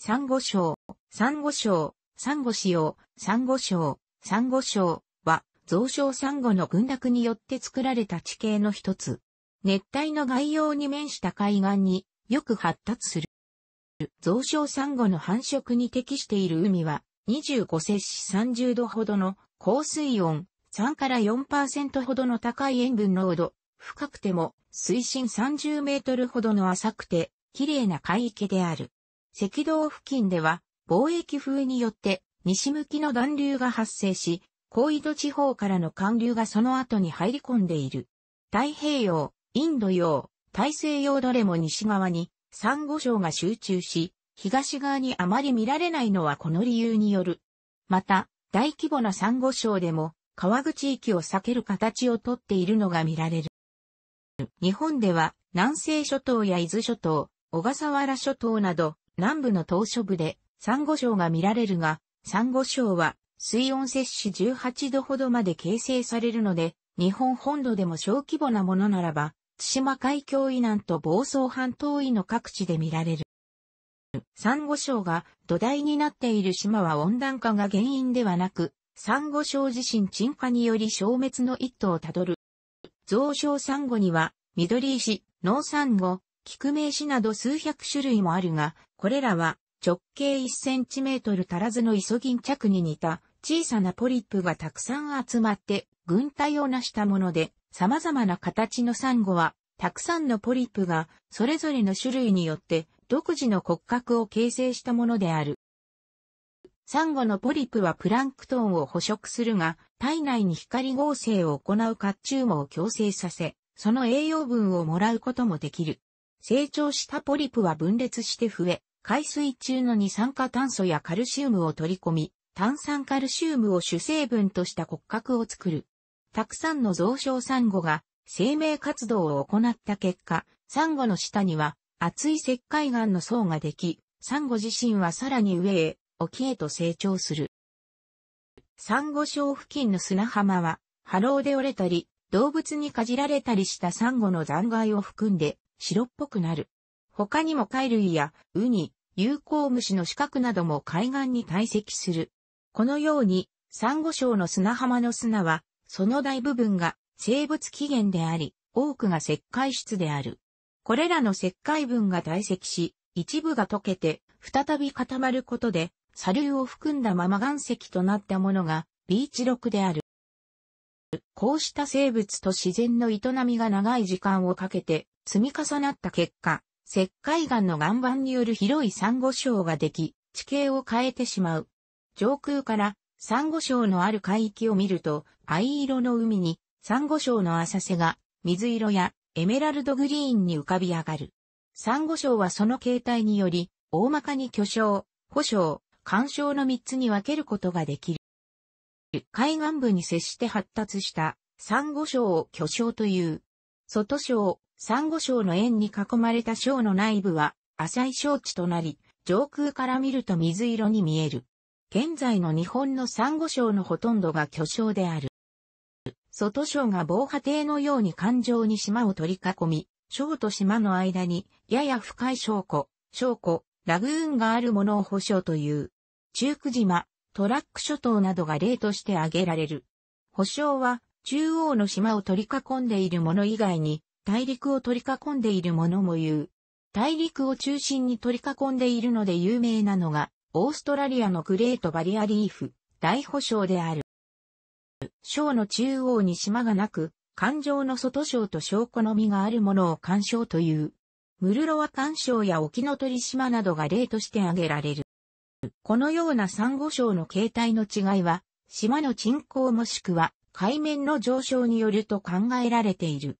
サンゴ礁、サンゴ礁、サンゴ珊サンゴ礁、サンゴ礁は、増礁サンゴの群落によって作られた地形の一つ。熱帯の外洋に面した海岸によく発達する。増礁サンゴの繁殖に適している海は、25摂氏30度ほどの高水温、3から4%ほどの高い塩分濃度、深くても水深30メートルほどの浅くて、綺麗な海域である。赤道付近では、貿易風によって西向きの暖流が発生し、高緯度地方からの寒流がその後に入り込んでいる。太平洋、インド洋、大西洋どれも西側に、サンゴ礁が集中し、東側にあまり見られないのはこの理由による。また、大規模なサンゴ礁でも、川口域を避ける形をとっているのが見られる。日本では、南西諸島や伊豆諸島、小笠原諸島など、南部の島嶼部で、サンゴ礁が見られるが、サンゴ礁は水温摂氏18度ほどまで形成されるので、日本本土でも小規模なものならば、津島海峡以南と房総半島以の各地で見られる。サンゴ礁が土台になっている島は温暖化が原因ではなく、サンゴ礁地震沈下により消滅の一途をたどる。増床サンゴには、緑石、農産後。菊名詞など数百種類もあるが、これらは直径1センチメートル足らずのイソギンチャクに似た小さなポリップがたくさん集まって軍隊を成したもので、様々な形のサンゴは、たくさんのポリップがそれぞれの種類によって独自の骨格を形成したものである。サンゴのポリップはプランクトンを捕食するが、体内に光合成を行う甲冑網を強制させ、その栄養分をもらうこともできる。成長したポリプは分裂して増え、海水中の二酸化炭素やカルシウムを取り込み、炭酸カルシウムを主成分とした骨格を作る。たくさんの増床サンゴが生命活動を行った結果、サンゴの下には厚い石灰岩の層ができ、サンゴ自身はさらに上へ、沖へと成長する。サンゴ礁付近の砂浜は、波浪で折れたり、動物にかじられたりしたサンゴの残骸を含んで、白っぽくなる。他にも貝類やウニ、有効虫の四角なども海岸に堆積する。このように、サンゴ礁の砂浜の砂は、その大部分が生物起源であり、多くが石灰質である。これらの石灰分が堆積し、一部が溶けて、再び固まることで、砂粒を含んだまま岩石となったものが、ビーチ録である。こうした生物と自然の営みが長い時間をかけて積み重なった結果、石灰岩の岩盤による広い珊瑚礁ができ、地形を変えてしまう。上空から珊瑚礁のある海域を見ると、藍色の海に珊瑚礁の浅瀬が水色やエメラルドグリーンに浮かび上がる。珊瑚礁はその形態により、大まかに巨礁、保礁、干礁の3つに分けることができる。海岸部に接して発達した珊瑚礁を巨礁という。外礁、サンゴ礁の円に囲まれた礁の内部は浅い礁地となり、上空から見ると水色に見える。現在の日本のサンゴ礁のほとんどが巨礁である。外礁が防波堤のように環状に島を取り囲み、礁と島の間にやや深い礁湖、礁湖、ラグーンがあるものを保証という。中久島、トラック諸島などが例として挙げられる。保証は中央の島を取り囲んでいるもの以外に大陸を取り囲んでいるものも言う。大陸を中心に取り囲んでいるので有名なのが、オーストラリアのグレートバリアリーフ、大保礁である。章の中央に島がなく、環状の外章と証拠のみがあるものを干渉という。ムルロワ干渉や沖ノ鳥島などが例として挙げられる。このようなサンゴ礁の形態の違いは、島の沈降もしくは海面の上昇によると考えられている。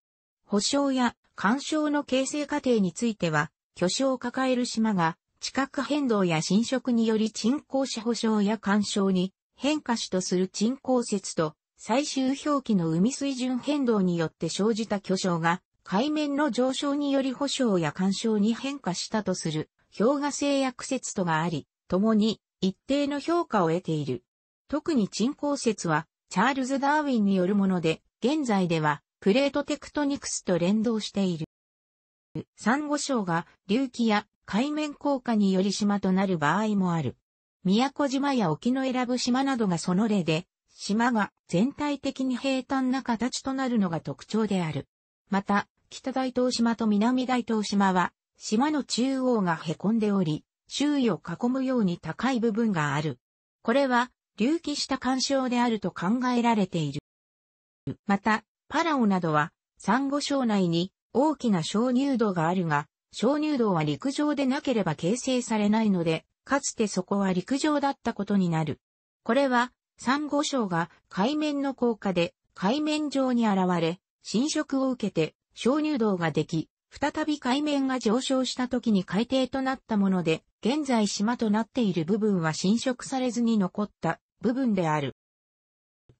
保障や干渉の形成過程については、巨匠を抱える島が、地殻変動や侵食により沈降し保障や干渉に変化しとする沈降説と、最終表記の海水準変動によって生じた巨匠が、海面の上昇により保障や干渉に変化したとする氷河制約説とがあり、共に一定の評価を得ている。特に沈降説は、チャールズ・ダーウィンによるもので、現在ではプレートテクトニクスと連動している。サンゴ礁が隆起や海面降下により島となる場合もある。宮古島や沖の選ぶ島などがその例で、島が全体的に平坦な形となるのが特徴である。また、北大東島と南大東島は、島の中央が凹んでおり、周囲を囲むように高い部分がある。これは、隆起した干渉であると考えられている。また、パラオなどは、サンゴ礁内に大きな鍾乳洞があるが、鍾乳洞は陸上でなければ形成されないので、かつてそこは陸上だったことになる。これは、サンゴ礁が海面の降下で海面上に現れ、侵食を受けて鍾乳洞ができ、再び海面が上昇した時に海底となったもので、現在島となっている部分は侵食されずに残った部分である。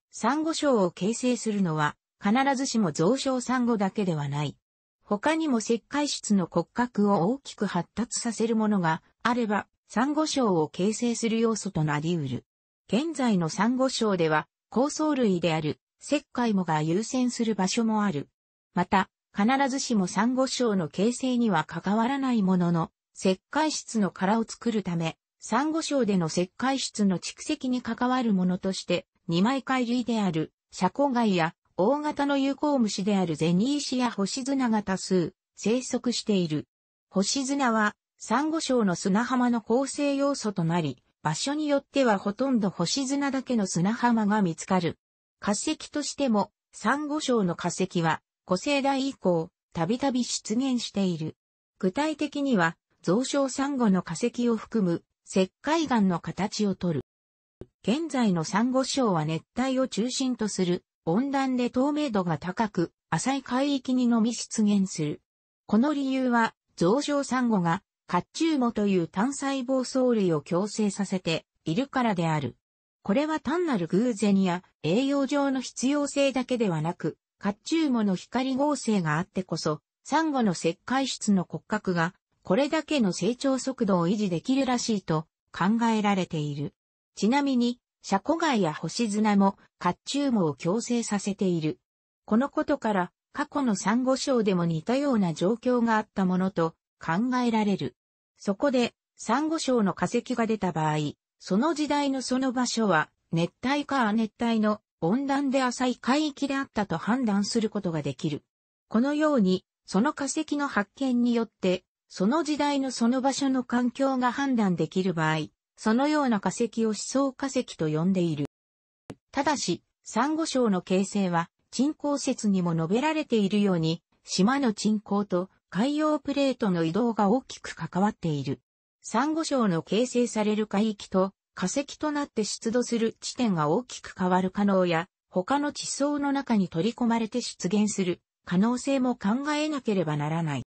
サンゴ礁を形成するのは必ずしも増床産後だけではない。他にも石灰質の骨格を大きく発達させるものがあれば、産後症礁を形成する要素となり得る。現在の産後症礁では、高層類である石灰もが優先する場所もある。また、必ずしも産後症礁の形成には関わらないものの、石灰質の殻を作るため、産後症礁での石灰質の蓄積に関わるものとして、二枚貝類である、シャコガイや大型の有効虫であるゼニーシや星砂が多数生息している。星砂は、サンゴ礁の砂浜の構成要素となり、場所によってはほとんど星砂だけの砂浜が見つかる。化石としても、サンゴ礁の化石は、古生代以降、たびたび出現している。具体的には、増殖サンゴの化石を含む、石灰岩の形をとる。現在のサンゴ礁は熱帯を中心とする温暖で透明度が高く、浅い海域にのみ出現する。この理由は、増殖サンゴが、カッチュウモという単細胞藻類を共生させているからである。これは単なる偶然や栄養上の必要性だけではなく、カッチュウモの光合成があってこそ、サンゴの石灰質の骨格が、これだけの成長速度を維持できるらしいと考えられている。ちなみに、車庫外や星砂も甲冑網を強制させている。このことから過去の珊瑚礁でも似たような状況があったものと考えられる。そこで珊瑚礁の化石が出た場合、その時代のその場所は熱帯か亜熱帯の温暖で浅い海域であったと判断することができる。このように、その化石の発見によって、その時代のその場所の環境が判断できる場合、そのような化石を思想化石と呼んでいる。ただし、サンゴ礁の形成は、沈降説にも述べられているように、島の沈降と海洋プレートの移動が大きく関わっている。サンゴ礁の形成される海域と化石となって出土する地点が大きく変わる可能や、他の地層の中に取り込まれて出現する可能性も考えなければならない。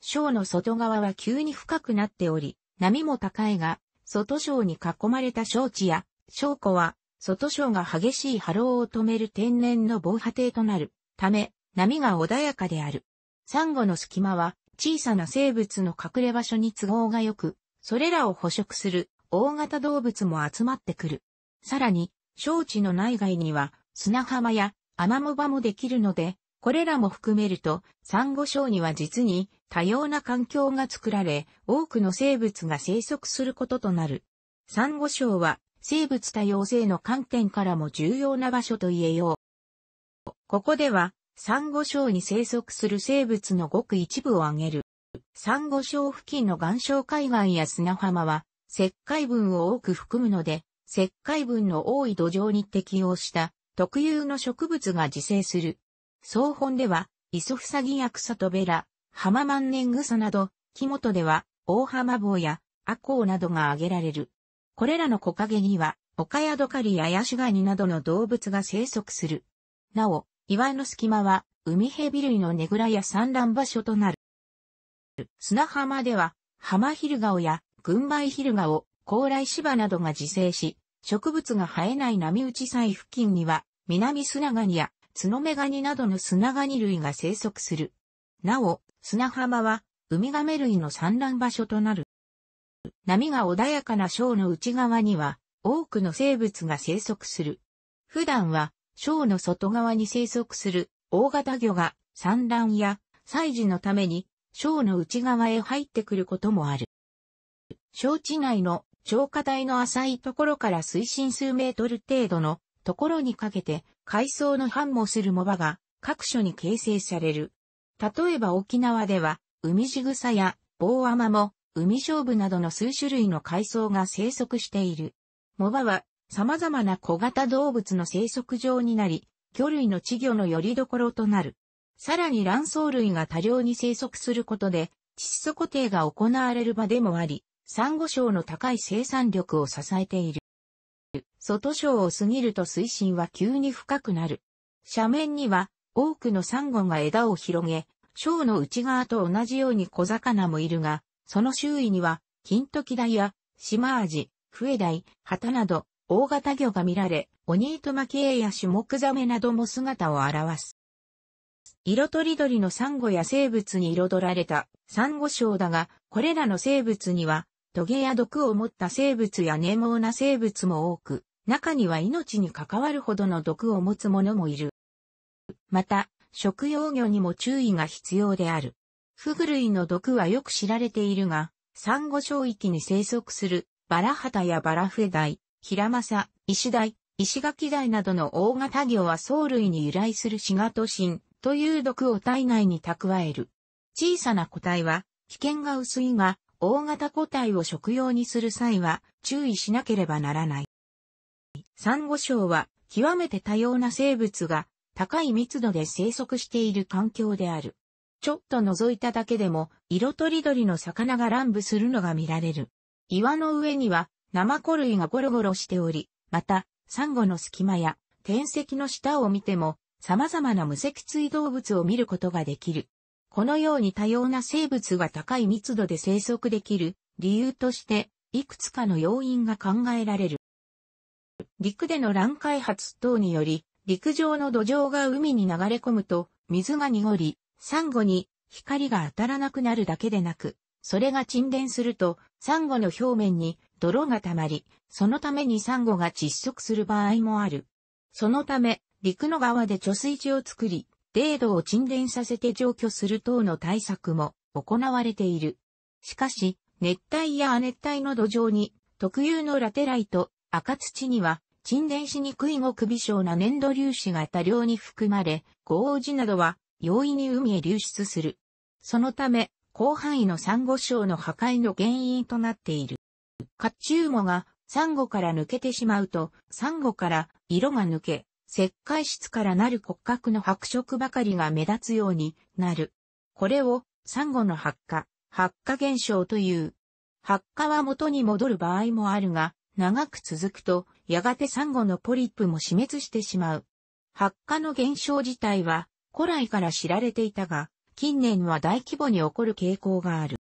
礁の外側は急に深くなっており、波も高いが、外省に囲まれた省地や、省湖は、外省が激しい波浪を止める天然の防波堤となるため、波が穏やかである。サンゴの隙間は、小さな生物の隠れ場所に都合が良く、それらを捕食する大型動物も集まってくる。さらに、小地の内外には砂浜やアマモ場もできるので、これらも含めると、サンゴ礁には実に多様な環境が作られ、多くの生物が生息することとなる。サンゴ礁は生物多様性の観点からも重要な場所と言えよう。ここでは、サンゴ礁に生息する生物のごく一部を挙げる。サンゴ礁付近の岩礁海岸や砂浜は、石灰分を多く含むので、石灰分の多い土壌に適応した特有の植物が自生する総本では、イソフサギや草とマンネ万年草など、木本では、大浜坊や、アコウなどが挙げられる。これらの木陰には、オカヤドカリやヤシガニなどの動物が生息する。なお、岩の隙間は、海蛇類のねぐらや産卵場所となる。砂浜では、浜ヒルガオや、群馬ヒルガオ、高麗芝などが自生し、植物が生えない波打ち際付近には、南砂ガニやツノメガニなどの砂ガニ類が生息する。なお、砂浜は、ウミガメ類の産卵場所となる。波が穏やかなショーの内側には、多くの生物が生息する。普段は、ショーの外側に生息する大型魚が産卵や祭事のために、ショーの内側へ入ってくることもある。小地内の超火体の浅いところから水深数メートル程度のところにかけて、海藻の繁茂する藻場が各所に形成される。例えば沖縄では、海地草や棒アマも、海勝負などの数種類の海藻が生息している。藻場は様々な小型動物の生息場になり、魚類の稚魚の拠り所となる。さらに卵巣類が多量に生息することで、窒素固定が行われる場でもあり、サンゴ礁の高い生産力を支えている。外省を過ぎると水深は急に深くなる。斜面には多くのサンゴが枝を広げ、章の内側と同じように小魚もいるが、その周囲には、金時代や、シマアジ、クエダイ、ハタなど、大型魚が見られ、オニートマキエイやシュモクザメなども姿を現す。色とりどりのサンゴや生物に彩られたサンゴ礁だが、これらの生物にはトゲや毒を持った生物や粘毛な生物も多く、中には命に関わるほどの毒を持つ者もいる。また、食用魚にも注意が必要である。フグ類の毒はよく知られているが、サンゴ礁域に生息するバラハタやバラフエダイ、ヒラマサ、イシダイ、イシガキダイなどの大型魚は藻類に由来するシガトシンという毒を体内に蓄える。小さな個体は危険が薄いが、大型個体を食用にする際は注意しなければならない。サンゴ礁は極めて多様な生物が高い密度で生息している環境である。ちょっと覗いただけでも色とりどりの魚が乱舞するのが見られる。岩の上にはナマコ類がゴロゴロしており、また、サンゴの隙間や天石の下を見ても様々な無脊椎動物を見ることができる。このように多様な生物が高い密度で生息できる理由として、いくつかの要因が考えられる。陸での乱開発等により、陸上の土壌が海に流れ込むと、水が濁り、サンゴに光が当たらなくなるだけでなく、それが沈殿すると、サンゴの表面に泥が溜まり、そのためにサンゴが窒息する場合もある。そのため、陸の側で貯水池を作り、程度を沈殿させて除去する等の対策も行われている。しかし、熱帯や亜熱帯の土壌に特有のラテライト、赤土には沈殿しにくい極微小な粘土粒子が多量に含まれ、ゴージなどは容易に海へ流出する。そのため、広範囲のサンゴ礁の破壊の原因となっている。褐ウ藻がサンゴから抜けてしまうと、サンゴから色が抜け、石灰質からなる骨格の白色ばかりが目立つようになる。これを、サンゴの発火、発火現象という。発火は元に戻る場合もあるが、長く続くと、やがてサンゴのポリップも死滅してしまう。発火の現象自体は、古来から知られていたが、近年は大規模に起こる傾向がある。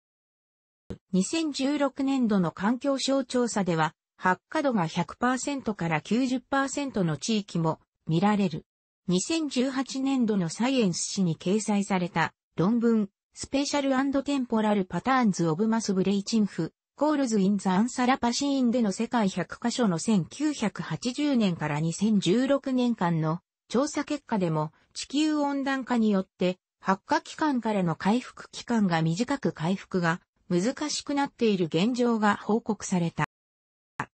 2016年度の環境省調査では、発火度が100%から90%の地域も見られる。2018年度のサイエンス誌に掲載された論文、スペシャルテンポラルパターンズオブマスブレイチンフ、コールズインザアンサラパシーンでの世界100カ所の1980年から2016年間の調査結果でも地球温暖化によって発火期間からの回復期間が短く回復が難しくなっている現状が報告された。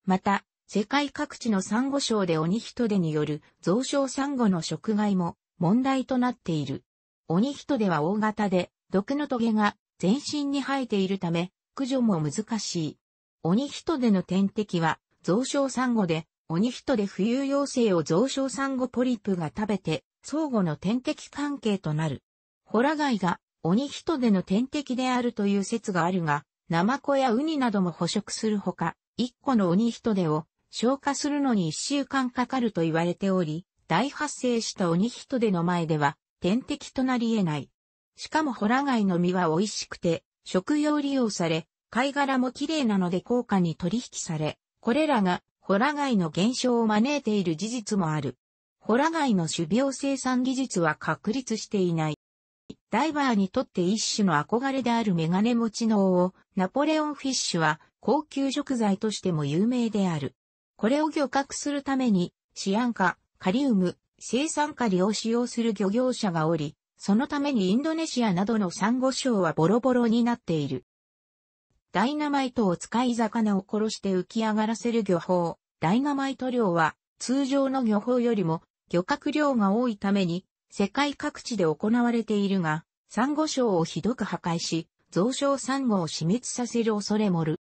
また、世界各地のサンゴ礁で鬼人手による増殖サンゴの食害も問題となっている。鬼人では大型で、毒のトゲが全身に生えているため、駆除も難しい。鬼人での天敵は、増殖サンゴで、鬼人で浮遊幼生を増殖サンゴポリプが食べて、相互の天敵関係となる。ホラ貝が、鬼人での天敵であるという説があるが、ナマコやウニなども捕食するほか、一個の鬼人手を消化するのに1週間かかると言われており、大発生した鬼人での前では天敵となり得ない。しかもホラ貝の実は美味しくて、食用利用され、貝殻も綺麗なので高価に取引され、これらがホラ貝の減少を招いている事実もある。ホラ貝の種苗生産技術は確立していない。ダイバーにとって一種の憧れであるメガネ持ちの王、ナポレオンフィッシュは高級食材としても有名である。これを漁獲するために、シアン化、カリウム、生産カリを使用する漁業者がおり、そのためにインドネシアなどのサンゴ礁はボロボロになっている。ダイナマイトを使い魚を殺して浮き上がらせる漁法。ダイナマイト漁は通常の漁法よりも漁獲量が多いために世界各地で行われているが、サンゴ礁をひどく破壊し、増床サンゴを死滅させる恐れもる。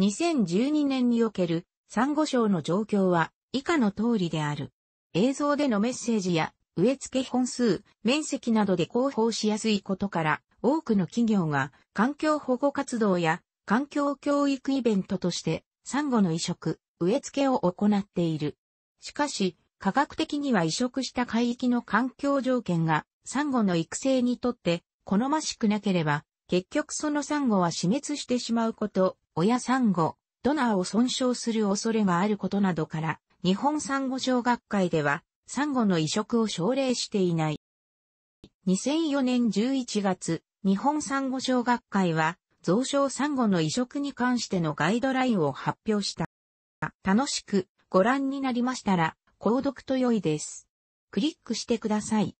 2012年における産後礁の状況は以下の通りである。映像でのメッセージや植え付け本数、面積などで広報しやすいことから、多くの企業が環境保護活動や環境教育イベントとしてサンゴの移植、植え付けを行っている。しかし、科学的には移植した海域の環境条件がサンゴの育成にとって好ましくなければ、結局そのサンゴは死滅してしまうこと、親サンゴ、ドナーを損傷する恐れがあることなどから、日本産後小学会では、産後の移植を奨励していない。2004年11月、日本産後小学会は、増床産後の移植に関してのガイドラインを発表した。楽しくご覧になりましたら、購読と良いです。クリックしてください。